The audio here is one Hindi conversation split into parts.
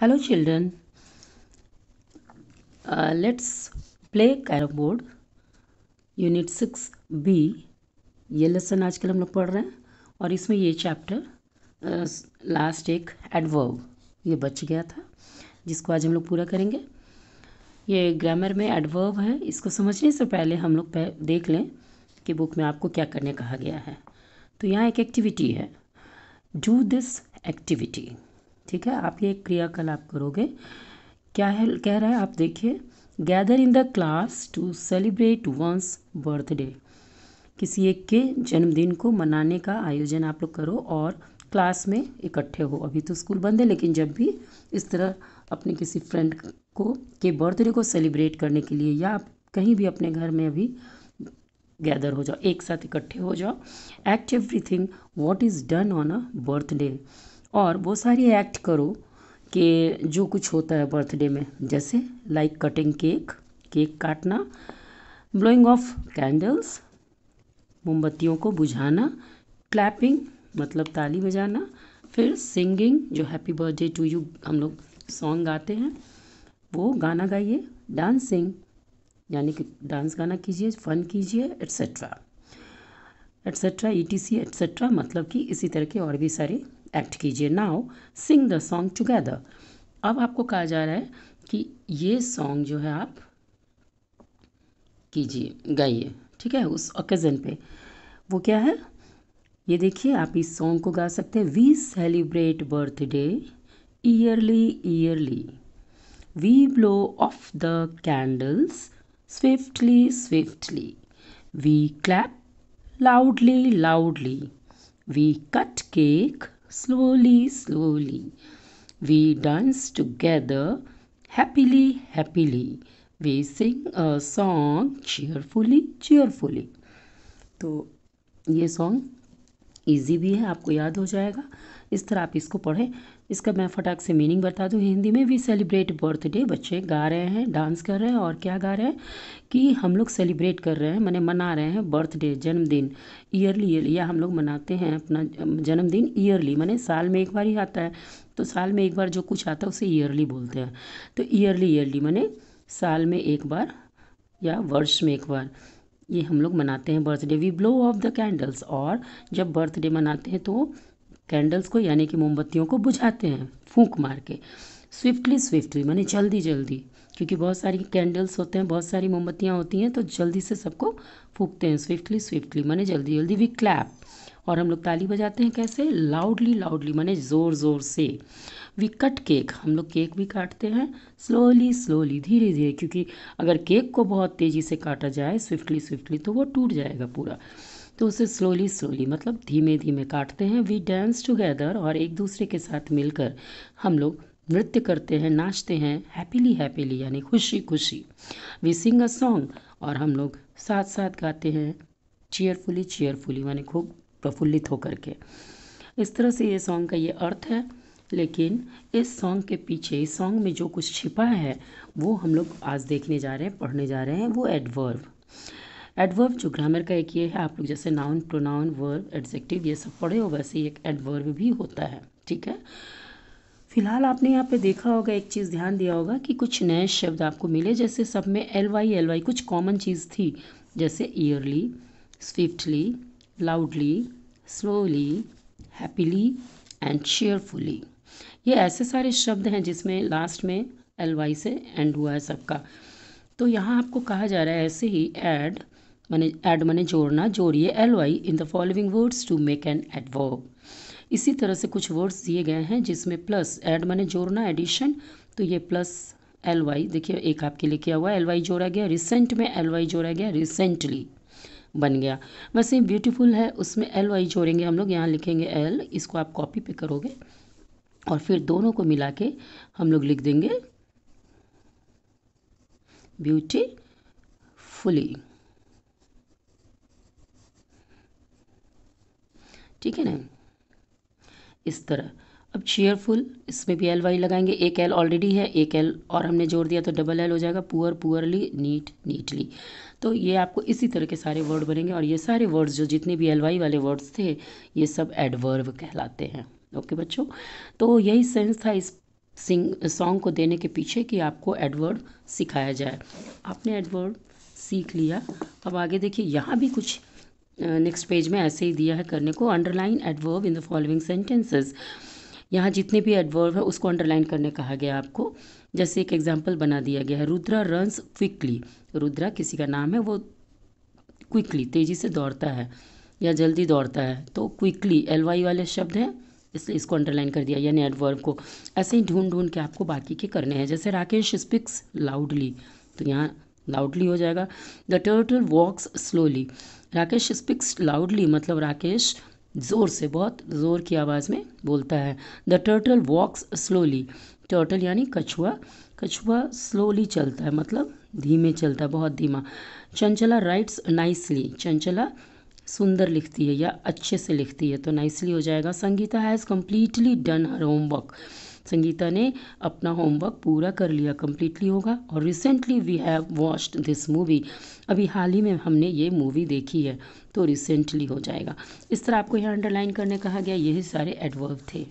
hello children uh, let's play carrom board unit six B ये लेसन आजकल हम लोग पढ़ रहे हैं और इसमें ये चैप्टर लास्ट uh, एक एडवर्ब ये बच गया था जिसको आज हम लोग पूरा करेंगे ये ग्रामर में एडवर्ब है इसको समझने से पहले हम लोग देख लें कि बुक में आपको क्या करने कहा गया है तो यहाँ एक एक्टिविटी है डू दिस एक्टिविटी ठीक है आप ये एक क्रियाकलाप करोगे क्या है कह रहा है आप देखिए gather in the class to celebrate one's birthday किसी एक के जन्मदिन को मनाने का आयोजन आप लोग करो और क्लास में इकट्ठे हो अभी तो स्कूल बंद है लेकिन जब भी इस तरह अपने किसी फ्रेंड को के बर्थडे को सेलिब्रेट करने के लिए या आप कहीं भी अपने घर में अभी गैदर हो जाओ एक साथ इकट्ठे हो जाओ act everything what is done on a birthday और वो सारी एक्ट करो कि जो कुछ होता है बर्थडे में जैसे लाइक कटिंग केक केक काटना ब्लोइंग ऑफ कैंडल्स मोमबत्तियों को बुझाना क्लैपिंग मतलब ताली बजाना फिर सिंगिंग जो हैप्पी बर्थडे टू यू हम लोग सॉन्ग गाते हैं वो गाना गाइए डांसिंग यानी कि डांस गाना कीजिए फन कीजिए etcetera etcetera E T C etcetera मतलब कि इसी तरह के और भी सारे एक्ट कीजिए now sing the song together अब आपको कहा जा रहा है कि ये सॉन्ग जो है आप कीजिए गाइए ठीक है उस ओकेज़न पे वो क्या है ये देखिए आप इस सॉन्ग को गा सकते हैं we celebrate birthday yearly yearly we blow off the candles swiftly swiftly we clap loudly loudly we cut cake slowly, slowly. We dance together happily, happily. We sing a song cheerfully, cheerfully. तो ये सॉन्ग ईजी भी है आपको याद हो जाएगा इस तरह आप इसको पढ़ें इसका मैं फटाक से मीनिंग बता दूँ हिंदी में वी सेलिब्रेट बर्थडे बच्चे गा रहे हैं डांस कर रहे हैं और क्या गा रहे हैं कि हम लोग सेलिब्रेट कर रहे हैं मैंने मना रहे हैं बर्थडे जन्मदिन ईयरली ईयरली या हम लोग मनाते हैं अपना जन्मदिन ईयरली मैंने साल में एक बार ही आता है तो साल में एक बार जो कुछ आता है उसे ईयरली बोलते हैं तो ईयरली ईयरली मैंने साल में एक बार या वर्ष में एक बार ये हम लोग मनाते हैं birthday we blow off the candles और जब बर्थडे मनाते हैं तो कैंडल्स को यानी कि मोमबत्तियों को बुझाते हैं फूंक मार के स्विफ्टली स्विफ्टली माने जल्दी जल्दी क्योंकि बहुत सारी कैंडल्स होते हैं बहुत सारी मोमबत्तियाँ होती हैं तो जल्दी से सबको फूकते हैं स्विफ्टली स्विफ्टली माने जल्दी जल्दी वी क्लैप और हम लोग ताली बजाते हैं कैसे लाउडली लाउडली माने ज़ोर ज़ोर से वी कट केक हम लोग केक भी काटते हैं स्लोली स्लोली धीरे धीरे क्योंकि अगर केक को बहुत तेज़ी से काटा जाए स्विफ्टली स्विफ्टली तो वो टूट जाएगा पूरा तो उसे स्लोली स्लोली मतलब धीमे धीमे काटते हैं वी डांस टुगेदर और एक दूसरे के साथ मिलकर हम लोग नृत्य करते हैं नाचते हैं हैप्पीली हैप्पीली यानी खुशी खुशी वी सिंग अ सॉन्ग और हम लोग साथ साथ गाते हैं चेयरफुली चेयरफुली माने खूब प्रफुल्लित होकर के इस तरह से ये सॉन्ग का ये अर्थ है लेकिन इस सॉन्ग के पीछे इस सॉन्ग में जो कुछ छिपा है वो हम लोग आज देखने जा रहे हैं पढ़ने जा रहे हैं वो एडवर्व एडवर्व जो ग्रामर का एक ये है आप लोग जैसे नाउन प्रोनाउन वर्ब एडजेक्टिव ये सब पढ़े हो वैसे ही एक एडवर्व भी होता है ठीक है फिलहाल आपने यहाँ पे देखा होगा एक चीज़ ध्यान दिया होगा कि कुछ नए शब्द आपको मिले जैसे सब में एल वाई एल वाई कुछ कॉमन चीज़ थी जैसे yearly swiftly loudly slowly happily and sharefully ये ऐसे सारे शब्द हैं जिसमें लास्ट में एल वाई से एंड हुआ है सबका तो यहाँ आपको कहा जा रहा है ऐसे ही एड मैंने एड मैंने जोड़ना जोड़िए L Y in the following words to make an adverb इसी तरह से कुछ वर्ड्स दिए गए हैं जिसमें प्लस एड मैंने जोड़ना एडिशन तो ये प्लस एल वाई देखिए एक आपके लिए किया हुआ एल वाई जोड़ा गया रिसेंट में एल वाई जोड़ा गया रिसेंटली बन गया वैसे ब्यूटीफुल है उसमें एल वाई जोड़ेंगे हम लोग यहाँ लिखेंगे एल इसको आप कॉपी पे करोगे और फिर दोनों को मिला के हम लोग लिख देंगे ब्यूटीफुली ठीक है ना इस तरह अब चेयरफुल इसमें भी एल वाई लगाएंगे एक एल ऑलरेडी है एक एल और हमने जोड़ दिया तो डबल एल हो जाएगा पुअर पुअरली नीट नीटली तो ये आपको इसी तरह के सारे वर्ड बनेंगे और ये सारे वर्ड्स जो जितने भी एल वाई वाले वर्ड्स थे ये सब एडवर्व कहलाते हैं ओके बच्चों तो यही सेंस था इस सिंग सॉन्ग को देने के पीछे कि आपको एडवर्ड सिखाया जाए आपने एडवर्ड सीख लिया अब आगे देखिए यहाँ भी कुछ नेक्स्ट पेज में ऐसे ही दिया है करने को underline adverb in the following sentences यहाँ जितने भी एडवर्ब है उसको अंडरलाइन करने कहा गया आपको जैसे एक एग्जाम्पल बना दिया गया है रुद्रा रन्स क्विकली रुद्रा किसी का नाम है वो क्विकली तेज़ी से दौड़ता है या जल्दी दौड़ता है तो क्विकली एल वाई वाले शब्द हैं इसलिए इसको अंडरलाइन कर दिया यानी एडवर्ब को ऐसे ही ढूंढ ढूंढ के आपको बाकी के करने हैं जैसे राकेश स्पिक्स लाउडली तो यहाँ लाउडली हो जाएगा the turtle walks slowly Rakesh speaks loudly मतलब राकेश ज़ोर से बहुत ज़ोर की आवाज़ में बोलता है the turtle walks slowly turtle यानी कछुआ कछुआ स्लोली चलता है मतलब धीमे चलता है बहुत धीमा चंचला राइट्स नाइसली चंचला सुंदर लिखती है या अच्छे से लिखती है तो नाइसली हो जाएगा Sangeeta has completely done her homework Sangeeta ने अपना होमवर्क पूरा कर लिया कम्प्लीटली होगा और recently we have watched this movie अभी हाल ही में हमने ये मूवी देखी है तो रिसेंटली हो जाएगा इस तरह आपको यहाँ अंडरलाइन करने कहा गया यही सारे एडवर्ब थे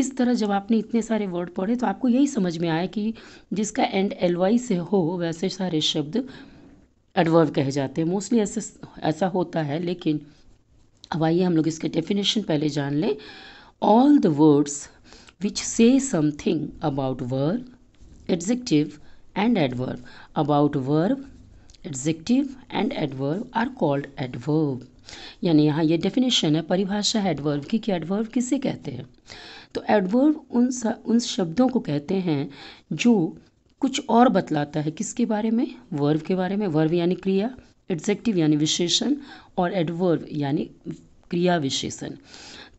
इस तरह जब आपने इतने सारे वर्ड पढ़े तो आपको यही समझ में आया कि जिसका एंड एल वाई से हो वैसे सारे शब्द एडवर्ब कहे जाते हैं मोस्टली ऐसे ऐसा होता है लेकिन अब आइए हम लोग इसके डेफिनेशन पहले जान लें all the words which say something about verb, adjective and adverb. About verb, adjective and adverb are called adverb यानी यहाँ ये डेफिनेशन है परिभाषा है की कि एडवर्व किसे कहते हैं तो एडवर्व उन उन शब्दों को कहते हैं जो कुछ और बतलाता है किसके बारे में वर्व के बारे में वर्व यानी क्रिया एडजेक्टिव यानी विशेषण और एडवर्व यानी क्रिया विशेषण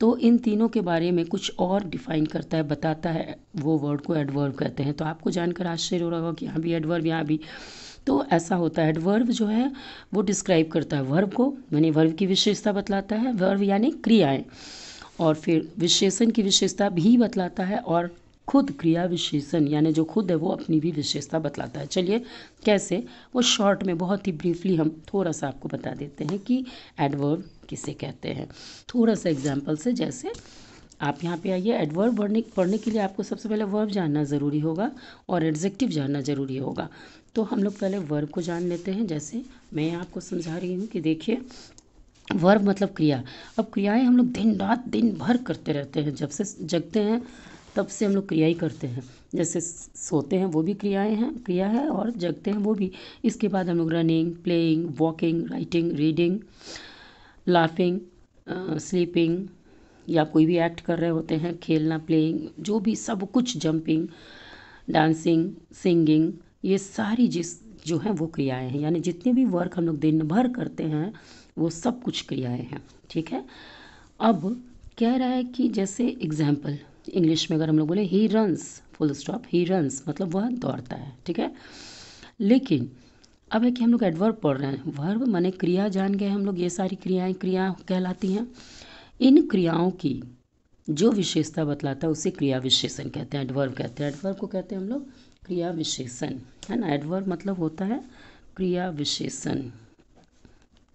तो इन तीनों के बारे में कुछ और डिफाइन करता है बताता है वो वर्ड को एडवर्ब कहते हैं तो आपको जानकर आश्चर्य हो रहा होगा कि यहाँ भी एडवर्ब यहाँ भी तो ऐसा होता है एडवर्ब जो है वो डिस्क्राइब करता है वर्ब को यानी वर्ब की विशेषता बतलाता है वर्ब यानी क्रियाएँ और फिर विशेषण की विशेषता भी बतलाता है और खुद क्रिया विशेषण यानी जो खुद है वो अपनी भी विशेषता बतलाता है चलिए कैसे वो शॉर्ट में बहुत ही ब्रीफली हम थोड़ा सा आपको बता देते हैं कि एडवर्ब किसे कहते हैं थोड़ा सा एग्जाम्पल से जैसे आप यहाँ पे आइए एडवर्ब पढ़ने पढ़ने के लिए आपको सबसे पहले वर्ब जानना ज़रूरी होगा और एडजेक्टिव जानना ज़रूरी होगा तो हम लोग पहले वर्ब को जान लेते हैं जैसे मैं आपको समझा रही हूँ कि देखिए वर्ब मतलब क्रिया अब क्रियाएं हम लोग दिन रात दिन भर करते रहते हैं जब से जगते हैं तब से हम लोग क्रिया ही करते हैं जैसे सोते हैं वो भी क्रियाएं हैं क्रिया है और जगते हैं वो भी इसके बाद हम लोग running playing walking writing reading laughing sleeping uh, या कोई भी एक्ट कर रहे होते हैं खेलना प्लेइंग जो भी सब कुछ जंपिंग डांसिंग सिंगिंग ये सारी जिस जो हैं वो क्रियाएं हैं यानी जितने भी वर्क हम लोग दिन भर करते हैं वो सब कुछ क्रियाएं हैं ठीक है अब कह रहा है कि जैसे एग्जाम्पल इंग्लिश में अगर हम लोग बोले he runs full stop he runs मतलब वह दौड़ता है ठीक है लेकिन अब है कि हम लोग एडवर्ब पढ़ रहे हैं वर्ब माने क्रिया जान गए हम लोग ये सारी क्रियाएं क्रिया कहलाती हैं इन क्रियाओं की जो विशेषता बतलाता है उसे क्रिया विशेषण कहते हैं एडवर्ब कहते हैं एडवर्ब को कहते हैं हम लोग क्रिया विशेषण है ना एडवर्ब मतलब होता है क्रिया विशेषण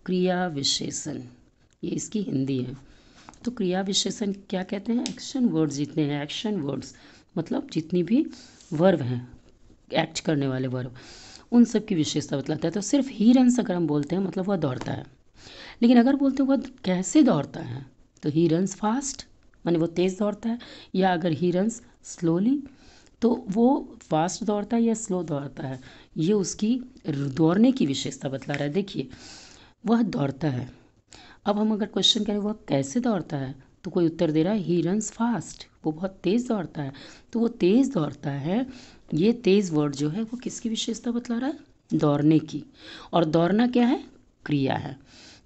क्रिया विशेषण ये इसकी हिंदी है तो क्रिया विशेषण क्या कहते हैं एक्शन वर्ड्स जितने हैं एक्शन वर्ड्स मतलब जितनी भी वर्ब हैं एक्ट करने वाले वर्ब उन सब की विशेषता बतलाता है तो सिर्फ ही रन अगर हम बोलते हैं मतलब वह दौड़ता है लेकिन अगर बोलते हैं वह कैसे दौड़ता है तो ही रन्स फास्ट मानी वो तेज़ दौड़ता है या अगर ही रन्स स्लोली तो वो फास्ट दौड़ता है या स्लो दौड़ता है ये उसकी दौड़ने की विशेषता बतला रहा है देखिए वह दौड़ता है अब हम अगर क्वेश्चन करें वह कैसे दौड़ता है तो कोई उत्तर दे रहा है ही रंस फास्ट वो बहुत तेज़ दौड़ता है तो वो तेज़ दौड़ता है ये तेज वर्ड जो है वो किसकी विशेषता बतला रहा है दौड़ने की और दौड़ना क्या है क्रिया है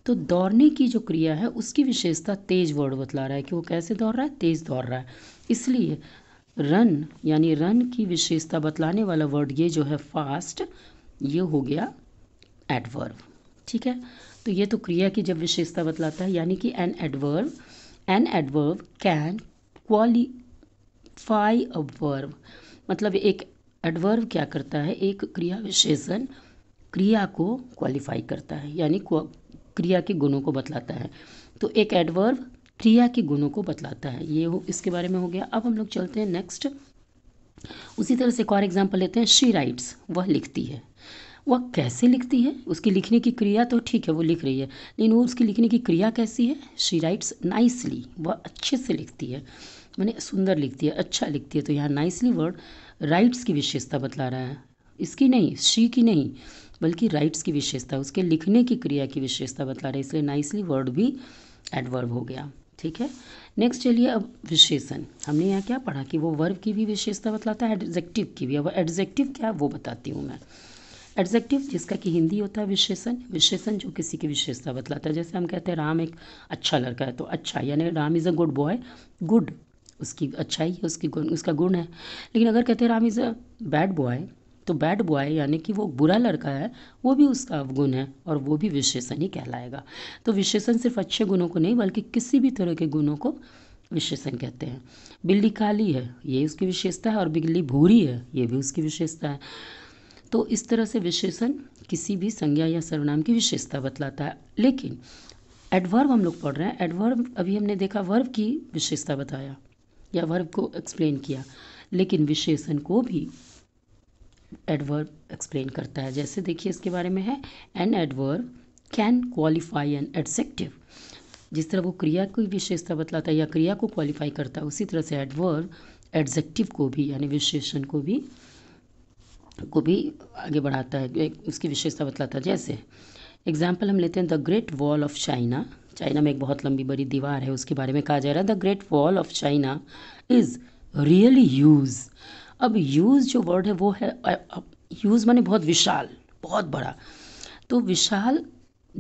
तो दौड़ने की जो क्रिया है उसकी विशेषता तेज वर्ड बतला रहा है कि वो कैसे दौड़ रहा है तेज दौड़ रहा है इसलिए रन यानी रन की विशेषता बतलाने वाला वर्ड ये जो है फास्ट ये हो गया एडवर्व ठीक है तो ये तो क्रिया की जब विशेषता बतलाता है यानी कि an adverb an adverb can qualify a verb मतलब एक एडवर्व क्या करता है एक क्रिया विशेषण क्रिया को क्वालिफाई करता है यानी क्रिया के गुणों को बतलाता है तो एक एडवर्व क्रिया के गुणों को बतलाता है ये हो इसके बारे में हो गया अब हम लोग चलते हैं नेक्स्ट उसी तरह से एक और एग्जाम्पल लेते हैं शी राइट्स वह लिखती है वह कैसे लिखती है उसकी लिखने की क्रिया तो ठीक है वो लिख रही है लेकिन वो उसकी लिखने की क्रिया कैसी है शी राइट्स नाइसली वह अच्छे से लिखती है मैंने सुंदर लिखती है अच्छा लिखती है तो यहाँ नाइसली वर्ड राइट्स की विशेषता बतला रहा है इसकी नहीं शी की नहीं बल्कि राइट्स की विशेषता उसके लिखने की क्रिया की विशेषता बतला रहा है इसलिए नाइसली वर्ड भी एडवर्ब हो गया ठीक है नेक्स्ट चलिए अब विशेषण हमने यहाँ क्या पढ़ा कि वो वर्ब की भी विशेषता बतलाता है एडजेक्टिव की भी अब एडजेक्टिव क्या है वो बताती हूँ मैं एडजेक्टिव जिसका कि हिंदी होता है विशेषण विशेषण जो किसी की विशेषता बतलाता है जैसे हम कहते हैं राम एक अच्छा लड़का है तो अच्छा यानी Ram is a good boy good उसकी अच्छाई है उसकी गुण उसका गुण है लेकिन अगर कहते हैं Ram is a bad boy तो बैड बॉय यानी कि वो बुरा लड़का है वो भी उसका अवगुण है और वो भी विशेषण ही कहलाएगा तो विशेषण सिर्फ अच्छे गुणों को नहीं बल्कि किसी भी तरह के गुणों को विशेषण कहते हैं बिल्ली काली है ये उसकी विशेषता है और बिल्ली भूरी है ये भी उसकी विशेषता है तो इस तरह से विशेषण किसी भी संज्ञा या सर्वनाम की विशेषता बतलाता है लेकिन एडवर्व हम लोग पढ़ रहे हैं एडवर्व अभी हमने देखा वर्व की विशेषता बताया या वर्ब को एक्सप्लेन किया लेकिन विशेषण को भी एडवर्ब एक्सप्लेन करता है जैसे देखिए इसके बारे में है an adverb can qualify an adjective जिस तरह वो क्रिया की विशेषता बतलाता है या क्रिया को क्वालिफाई करता है उसी तरह से एडवर्ब एडजेक्टिव को भी यानी विशेषण को भी को भी आगे बढ़ाता है उसकी विशेषता बतलाता है जैसे एग्जाम्पल हम लेते हैं the great wall of China China में एक बहुत लंबी बड़ी दीवार है उसके बारे में कहा जा रहा है the great wall of China is really use अब यूज़ जो वर्ड है वो है यूज़ माने बहुत विशाल बहुत बड़ा तो विशाल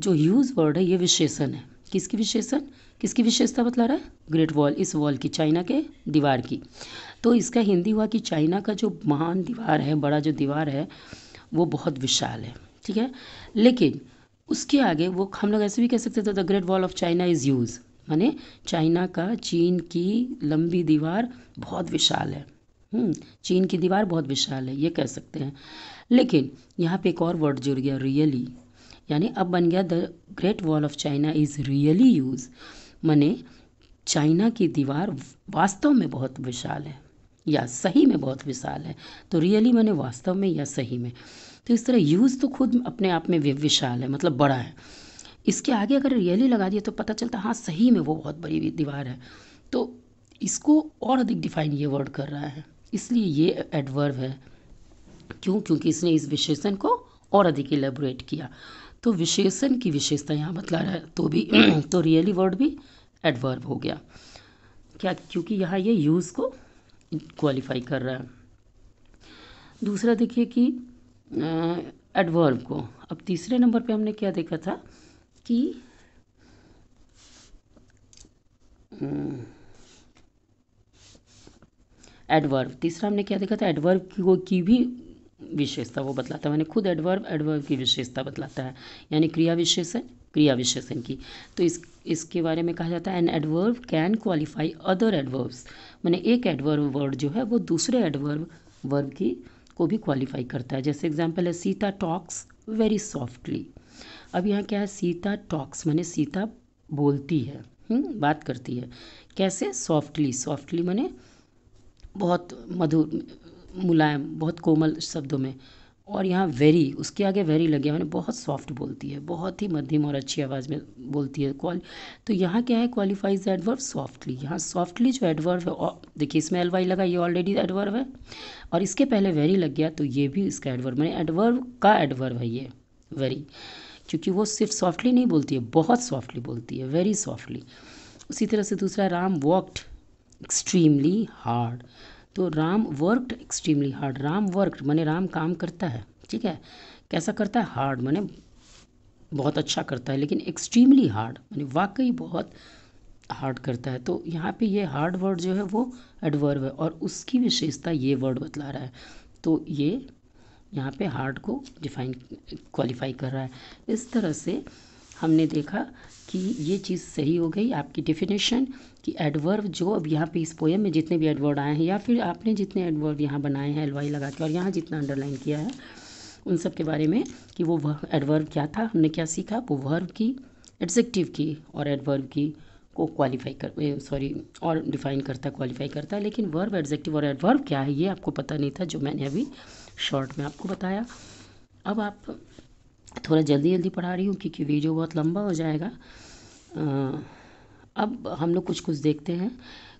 जो यूज़ वर्ड है ये विशेषण है किसकी विशेषण किसकी विशेषता बतला रहा है ग्रेट वॉल इस वॉल की चाइना के दीवार की तो इसका हिंदी हुआ कि चाइना का जो महान दीवार है बड़ा जो दीवार है वो बहुत विशाल है ठीक है लेकिन उसके आगे वो हम लोग ऐसे भी कह सकते थे the great wall of China is use माने चाइना का चीन की लंबी दीवार बहुत विशाल है हम्म, चीन की दीवार बहुत विशाल है ये कह सकते हैं लेकिन यहाँ पे एक और वर्ड जुड़ गया रियली यानी अब बन गया the great wall of China is really use माने चाइना की दीवार वास्तव में बहुत विशाल है या सही में बहुत विशाल है तो रियली मैंने वास्तव में या सही में तो इस तरह यूज़ तो खुद अपने आप में विशाल है मतलब बड़ा है इसके आगे अगर रियली लगा दिए तो पता चलता हाँ सही में वो बहुत बड़ी दीवार है तो इसको और अधिक डिफाइन ये वर्ड कर रहा है इसलिए ये एडवर्व है क्यों क्योंकि इसने इस विशेषण को और अधिक एलेबोरेट किया तो विशेषण की विशेषता यहाँ बतला रहा है तो भी तो रियली वर्ड भी एडवर्व हो गया क्या क्योंकि यहाँ ये यूज़ को क्वालिफाई कर रहा है दूसरा देखिए कि एडवर्ब को अब तीसरे नंबर पे हमने क्या देखा था कि एडवर्ब हम्म, तीसरा हमने क्या देखा था एडवर्ब की वो की भी विशेषता वो बतलाता है मैंने खुद एडवर्ब एडवर्ब की विशेषता बतलाता है यानी क्रिया विशेषण क्रिया विशेषण की तो इस इसके बारे में कहा जाता है an adverb can qualify other adverbs मैंने एक एडवर्ब वर्ड जो है वो दूसरे एडवर्ब वर्ब की को भी क्वालिफाई करता है जैसे एग्जाम्पल है सीता टॉक्स वेरी सॉफ्टली अब यहाँ क्या है सीता टॉक्स मैंने सीता बोलती है हुँ? हम्म, बात करती है कैसे सॉफ्टली सॉफ्टली मैंने बहुत मधुर मुलायम बहुत कोमल शब्दों में और यहाँ वेरी उसके आगे वेरी लग गया मैंने बहुत सॉफ्ट बोलती है बहुत ही मध्यम और अच्छी आवाज़ में बोलती है क्वाल तो यहाँ क्या है क्वालिफाइज एडवर्व सॉफ्टली यहाँ सॉफ्टली जो एडवर्व है देखिए इसमें एल वाई लगा ये ऑलरेडी एडवर्व है और इसके पहले वेरी लग गया तो ये भी इसका एडवर्व मैंने एडवर्व का एडवर्व है ये वेरी क्योंकि वो सिर्फ सॉफ्टली नहीं बोलती है बहुत सॉफ्टली बोलती है वेरी सॉफ्टली उसी तरह से दूसरा राम वॉक्ड एक्सट्रीमली हार्ड तो Ram worked extremely hard Ram worked मैंने राम काम करता है ठीक है कैसा करता है हार्ड मैंने बहुत अच्छा करता है लेकिन एक्सट्रीमली हार्ड मैंने वाकई बहुत हार्ड करता है तो यहाँ पे ये हार्ड वर्ड जो है वो एडवर्व है और उसकी विशेषता ये वर्ड बतला रहा है तो ये यहाँ पे हार्ड को डिफाइन क्वालिफाई कर रहा है इस तरह से हमने देखा कि ये चीज़ सही हो गई आपकी डेफिनेशन कि एडवर्व जो अब यहाँ पे इस पोएम में जितने भी एडवर्ड आए हैं या फिर आपने जितने एडवर्व यहाँ बनाए हैं एलवाई लगा के और यहाँ जितना अंडरलाइन किया है उन सब के बारे में कि वो एडवर्व क्या था हमने क्या सीखा वो वर्व की एडजेक्टिव की और एडवर्व की को क्वालिफाई कर सॉरी और डिफाइन करता है क्वालिफाई करता है लेकिन वर्व एडजेक्टिव और एडवर्व क्या है ये आपको पता नहीं था जो मैंने अभी शॉर्ट में आपको बताया अब आप थोड़ा जल्दी जल्दी पढ़ा रही हूँ क्योंकि वीडियो बहुत लंबा हो जाएगा आ, अब हम लोग कुछ कुछ देखते हैं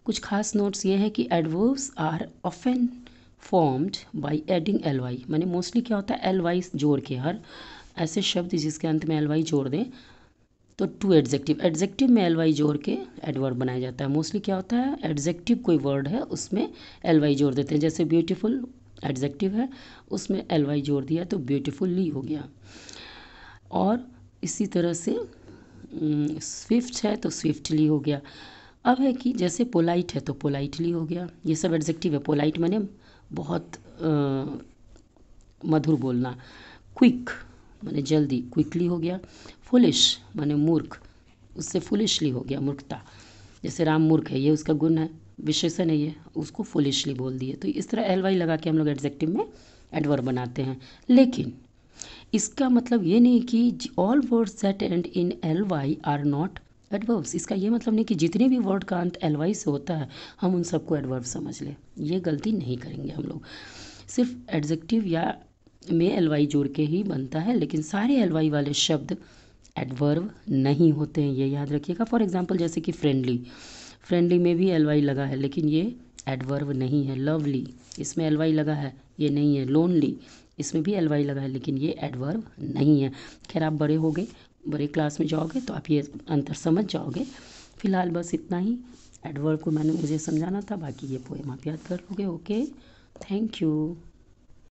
कुछ खास नोट्स ये हैं कि adverbs are often formed by adding L Y मैंने मोस्टली क्या होता है एल वाई जोड़ के हर ऐसे शब्द जिसके अंत में एल वाई जोड़ दें तो टू एडजेक्टिव एडजेक्टिव में एल वाई जोड़ के एडवर्ड बनाया जाता है मोस्टली क्या होता है एडजेक्टिव कोई वर्ड है उसमें एल वाई जोड़ देते हैं जैसे ब्यूटिफुल एडजेक्टिव है उसमें एल वाई जोड़ दिया तो ब्यूटिफुल्ली हो गया और इसी तरह से स्विफ्ट हम्म, है तो स्विफ्टली हो गया अब है कि जैसे पोलाइट है तो पोलाइटली हो गया ये सब एडजेक्टिव है पोलाइट मैंने बहुत आ, मधुर बोलना क्विक मैंने जल्दी क्विकली हो गया फुलिश मैंने मूर्ख उससे फुलिशली हो गया मूर्खता जैसे राम मूर्ख है ये उसका गुण है विशेषण है ये उसको फुलिशली बोल दिए तो इस तरह एल वाई लगा के हम लोग एडजेक्टिव में एडवर्ब बनाते हैं लेकिन इसका मतलब ये नहीं कि all words that end in L Y are not adverbs इसका ये मतलब नहीं कि जितने भी वर्ड का अंत एल वाई से होता है हम उन सबको एडवर्ब समझ लें ये गलती नहीं करेंगे हम लोग सिर्फ एडजेक्टिव या में एल वाई जोड़ के ही बनता है लेकिन सारे एल वाई वाले शब्द एडवर्ब नहीं होते हैं ये याद रखिएगा फॉर एग्जाम्पल जैसे कि फ्रेंडली फ्रेंडली में भी एल वाई लगा है लेकिन ये एडवर्ब नहीं है लवली इसमें एल वाई लगा है ये नहीं है लोनली इसमें भी एल वाई लगा है लेकिन ये एडवर्ब नहीं है खैर आप बड़े हो गए बड़े क्लास में जाओगे तो आप ये अंतर समझ जाओगे फिलहाल बस इतना ही एडवर्ब को मैंने मुझे समझाना था बाकी ये पोएम आप याद कर लोगे ओके थैंक यू